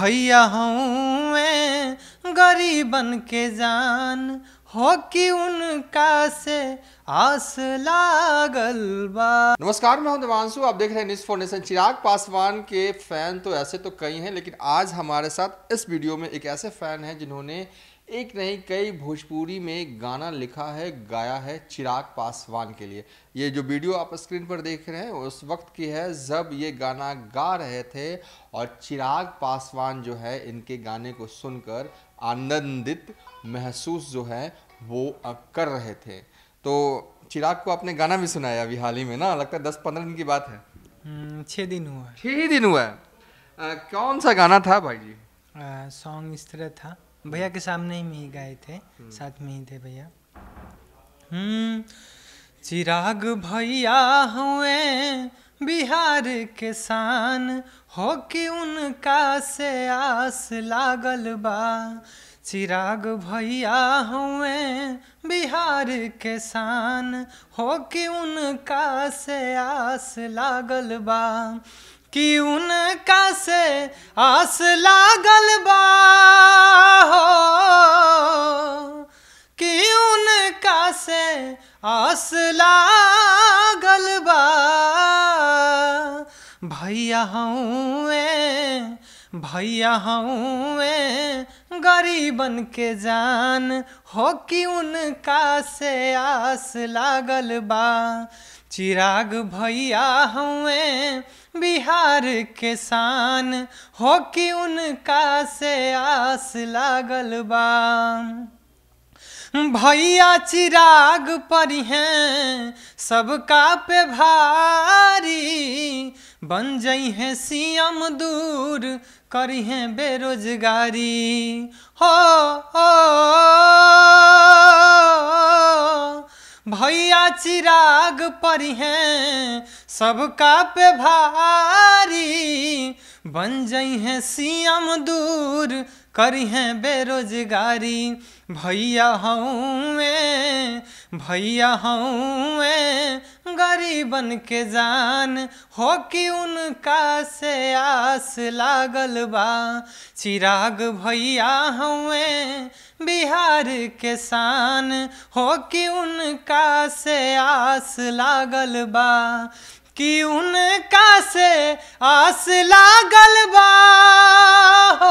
भैया हूँ मैं गरीबन के जान हो कि उनका से आस लागल बा नमस्कार मैं हूँ देवांशु आप देख रहे हैं news for nation Chirag Paswan के फैन तो ऐसे तो कई हैं लेकिन आज हमारे साथ इस वीडियो में एक ऐसे फैन हैं जिन्होंने एक नहीं कई भोजपुरी में गाना लिखा है गाया है चिराग पासवान के लिए ये जो वीडियो आप स्क्रीन पर देख रहे हैं उस वक्त की है जब ये गाना गा रहे थे और चिराग पासवान जो है इनके गाने को सुनकर आनंदित महसूस जो है वो कर रहे थे तो चिराग को आपने गाना भी सुनाया अभी हाल ही में ना लगता है दस पंद्रह दिन की बात है छः दिन हुआ छः दिन हुआ है आ, कौन सा गाना था भाई जी सॉन्ग इस तरह था भैया के सामने ही में ही गाए थे हम्म। साथ में ही थे भैया हम्म, चिराग भैया हुए बिहार के शान हो कि उनका से आस लागल बा चिराग भैया हुए बिहार के शान हो कि उनका से आस लागल बा कि उनका से आस लागल बा से आस लागल बा भैया हऊँ भैया हऊँ गरीबन के जान हो कि उनका से आस लागल बा चिराग भैया हऊँ बिहार के शान हो कि उनका से आस लागल बा भैया चिराग पर हैं सबका पे भारी बन जई हैं सीएम दूर करी हैं बेरोजगारी हो, हो, हो भैया चिराग पर हैं सबका पे भारी बन जाई हैं सियम दूर करी हैं बेरोजगारी भैया हऊँ भैया हऊँ गरीबन के जान हो कि उनका से आस लागल बा चिराग भैया हूँ बिहार के शान हो कि उनका से आस लागल बा कि उनका से आस लागल बा हो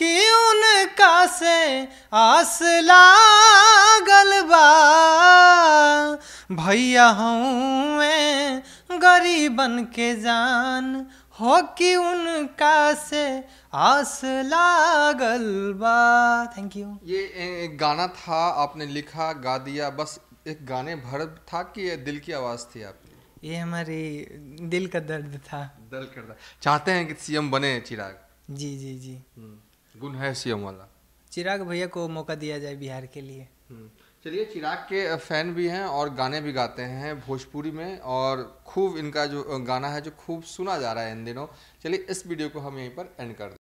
कि उनका से आस लागल बा भैया हूँ मैं गरीबन के जान हो कि उनका से आस लागल बा थैंक यू ये एक गाना था आपने लिखा गा दिया बस एक गाने भर था कि ये दिल की आवाज़ थी आप ये हमारी दिल का दर्द था दिल का दर्द चाहते हैं कि सीएम बने चिराग जी जी जी हम्म। गुण है सीएम वाला चिराग भैया को मौका दिया जाए बिहार के लिए हम्म। चलिए चिराग के फैन भी हैं और गाने भी गाते हैं भोजपुरी में और खूब इनका जो गाना है जो खूब सुना जा रहा है इन दिनों चलिए इस वीडियो को हम यहीं पर एंड कर